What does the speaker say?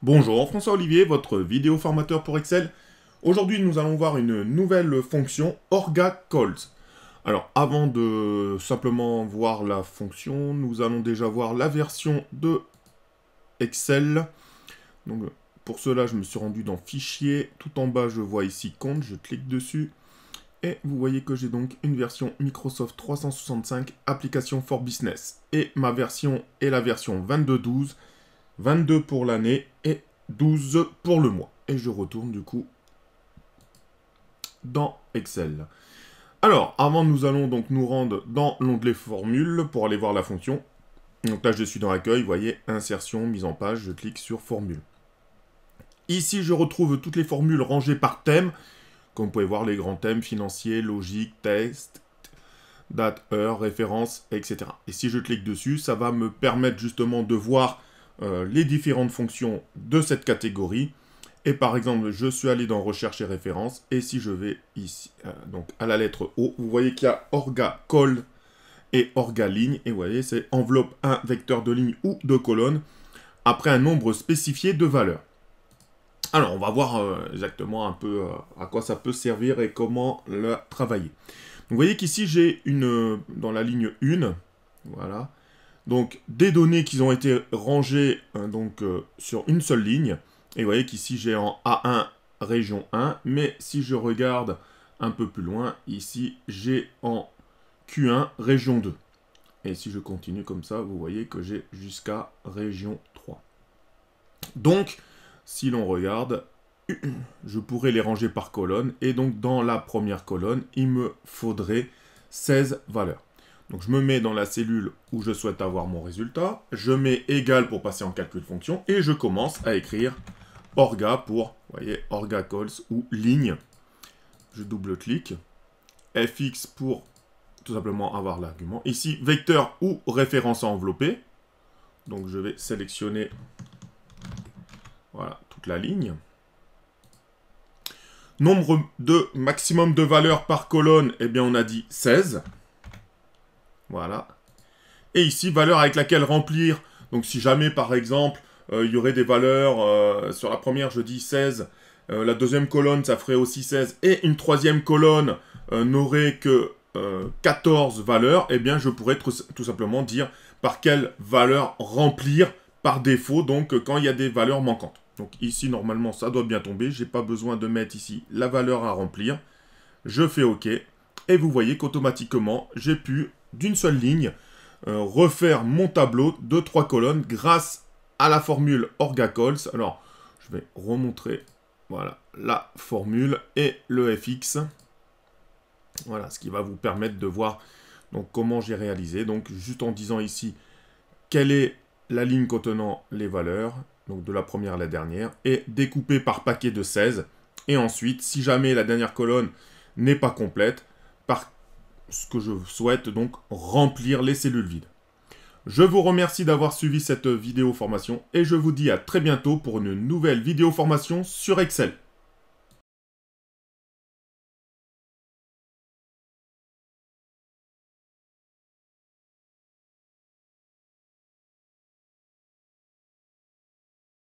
Bonjour, François Olivier, votre vidéo formateur pour Excel. Aujourd'hui, nous allons voir une nouvelle fonction Orga Calls. Alors, avant de simplement voir la fonction, nous allons déjà voir la version de Excel. Donc, pour cela, je me suis rendu dans Fichier. Tout en bas, je vois ici Compte. Je clique dessus. Et vous voyez que j'ai donc une version Microsoft 365 Application for Business. Et ma version est la version 2212 22 pour l'année et 12 pour le mois. Et je retourne du coup dans Excel. Alors, avant, nous allons donc nous rendre dans l'onglet Formules pour aller voir la fonction. Donc là, je suis dans Accueil, vous voyez, Insertion, Mise en page, je clique sur Formule. Ici, je retrouve toutes les formules rangées par thème. Comme vous pouvez voir, les grands thèmes financiers, logique, test, date, heure, référence, etc. Et si je clique dessus, ça va me permettre justement de voir euh, les différentes fonctions de cette catégorie. Et par exemple, je suis allé dans recherche et référence. Et si je vais ici, euh, donc à la lettre O, vous voyez qu'il y a orga col et orga ligne. Et vous voyez, c'est enveloppe un vecteur de ligne ou de colonne après un nombre spécifié de valeurs. Alors, on va voir euh, exactement un peu à quoi ça peut servir et comment le travailler. vous voyez qu'ici, j'ai une dans la ligne 1, voilà, donc des données qui ont été rangées hein, donc, euh, sur une seule ligne. Et vous voyez qu'ici j'ai en A1 région 1, mais si je regarde un peu plus loin, ici j'ai en Q1 région 2. Et si je continue comme ça, vous voyez que j'ai jusqu'à région 3. Donc, si l'on regarde, je pourrais les ranger par colonne. Et donc, dans la première colonne, il me faudrait 16 valeurs. Donc je me mets dans la cellule où je souhaite avoir mon résultat, je mets égal pour passer en calcul de fonction, et je commence à écrire orga pour, vous voyez, orga calls ou ligne. Je double-clique. fx pour tout simplement avoir l'argument. Ici, vecteur ou référence à envelopper. Donc je vais sélectionner voilà, toute la ligne. Nombre de maximum de valeurs par colonne, eh bien on a dit 16. Voilà. Et ici, valeur avec laquelle remplir. Donc si jamais, par exemple, euh, il y aurait des valeurs, euh, sur la première, je dis 16, euh, la deuxième colonne, ça ferait aussi 16, et une troisième colonne n'aurait que 14 valeurs, eh bien, je pourrais tout simplement dire par quelle valeur remplir par défaut, donc quand il y a des valeurs manquantes. Donc ici, normalement, ça doit bien tomber. Je n'ai pas besoin de mettre ici la valeur à remplir. Je fais OK. Et vous voyez qu'automatiquement, j'ai pu d'une seule ligne, euh, refaire mon tableau de trois colonnes grâce à la formule Orgacols. Alors, je vais remontrer voilà, la formule et le FX. Voilà, ce qui va vous permettre de voir donc, comment j'ai réalisé. Donc, juste en disant ici quelle est la ligne contenant les valeurs, donc de la première à la dernière, et découper par paquet de 16. Et ensuite, si jamais la dernière colonne n'est pas complète, par ce que je souhaite donc remplir les cellules vides. Je vous remercie d'avoir suivi cette vidéo formation et je vous dis à très bientôt pour une nouvelle vidéo formation sur Excel.